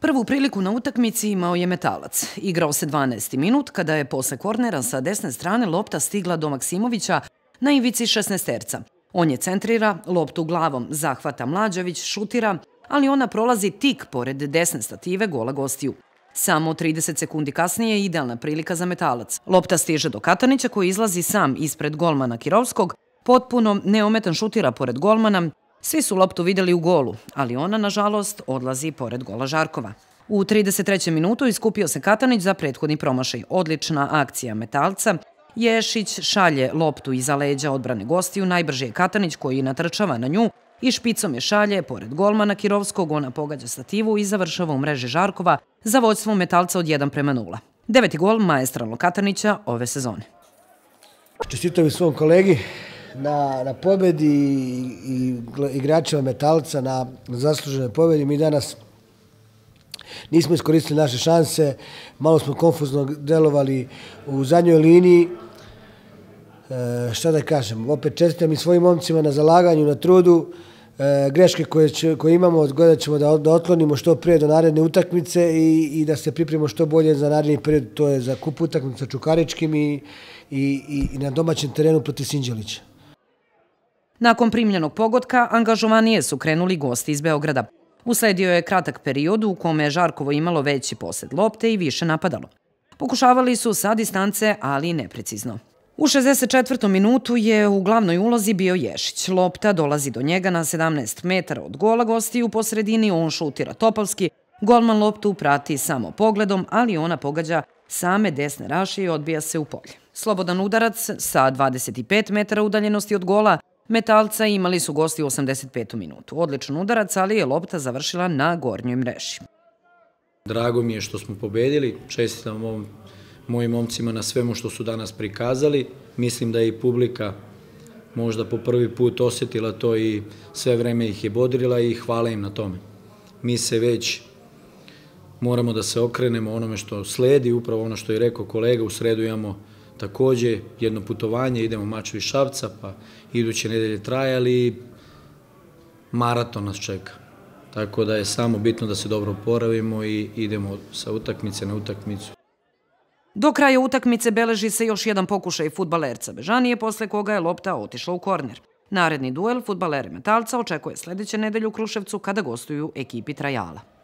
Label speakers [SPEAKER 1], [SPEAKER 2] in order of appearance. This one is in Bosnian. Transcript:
[SPEAKER 1] Prvu priliku na utakmici imao je Metalac. Igrao se 12. minut kada je posle kornera sa desne strane lopta stigla do Maksimovića na ivici 16 erca. On je centrira, loptu glavom, zahvata Mlađević, šutira, ali ona prolazi tik pored desne stative gola gostiju. Samo 30 sekundi kasnije je idealna prilika za Metalac. Lopta stiže do Katanića koji izlazi sam ispred golmana Kirovskog, potpuno neometan šutira pored golmana Svi su loptu vidjeli u golu, ali ona, nažalost, odlazi pored gola Žarkova. U 33. minutu iskupio se Katanić za prethodni promašaj. Odlična akcija metalca. Ješić šalje loptu iza leđa odbrane gostiju. Najbrže je Katanić koji natrčava na nju i špicom je šalje pored golmana Kirovskog. Ona pogađa stativu i završava u mreži Žarkova za vođstvo metalca od 1 prema 0. Deveti gol maestralo Katanića ove sezone.
[SPEAKER 2] Čestitavim svom kolegi na, na pobedi i, igračima metalca na zasluženoj pobedi. Mi danas nismo iskoristili naše šanse, malo smo konfuzno delovali u zadnjoj liniji. E, šta da kažem, opet čestitam i svojim momcima na zalaganju, na trudu. E, greške koje, će, koje imamo odgledat ćemo da, da otlonimo što prije do naredne utakmice i, i da se pripremimo što bolje za naredni period, to je za kup utakmica Čukaričkim i, i, i, i na domaćem terenu protiv Sinđelića.
[SPEAKER 1] Nakon primljenog pogodka, angažovanije su krenuli gosti iz Beograda. Usledio je kratak period u kome je Žarkovo imalo veći posjed lopte i više napadalo. Pokušavali su sa distance, ali neprecizno. U 64. minutu je u glavnoj ulozi bio Ješić. Lopta dolazi do njega na 17 metara od gola gosti u posredini, on šutira Topalski. Golman loptu prati samo pogledom, ali ona pogađa same desne raše i odbija se u polje. Slobodan udarac sa 25 metara udaljenosti od gola Metalca imali su gosti u 85. minutu. Odličan udarac, ali je lopta završila na gornjoj mreži.
[SPEAKER 3] Drago mi je što smo pobedili. Čestitam mojim momcima na svemu što su danas prikazali. Mislim da je i publika možda po prvi put osjetila to i sve vreme ih je bodrila i hvala im na tome. Mi se već moramo da se okrenemo onome što sledi, upravo ono što je rekao kolega, u sredu imamo takođe jedno putovanje, idemo Maču i Šavca, pa iduće nedelje traje, ali maraton nas čeka. Tako da je samo bitno da se dobro poravimo i idemo sa utakmice na utakmicu.
[SPEAKER 1] Do kraja utakmice beleži se još jedan pokušaj futbalerca Bežanije, posle koga je lopta otišla u korner. Naredni duel futbalere Metalca očekuje sljedeće nedelju u Kruševcu kada gostuju ekipi Trajala.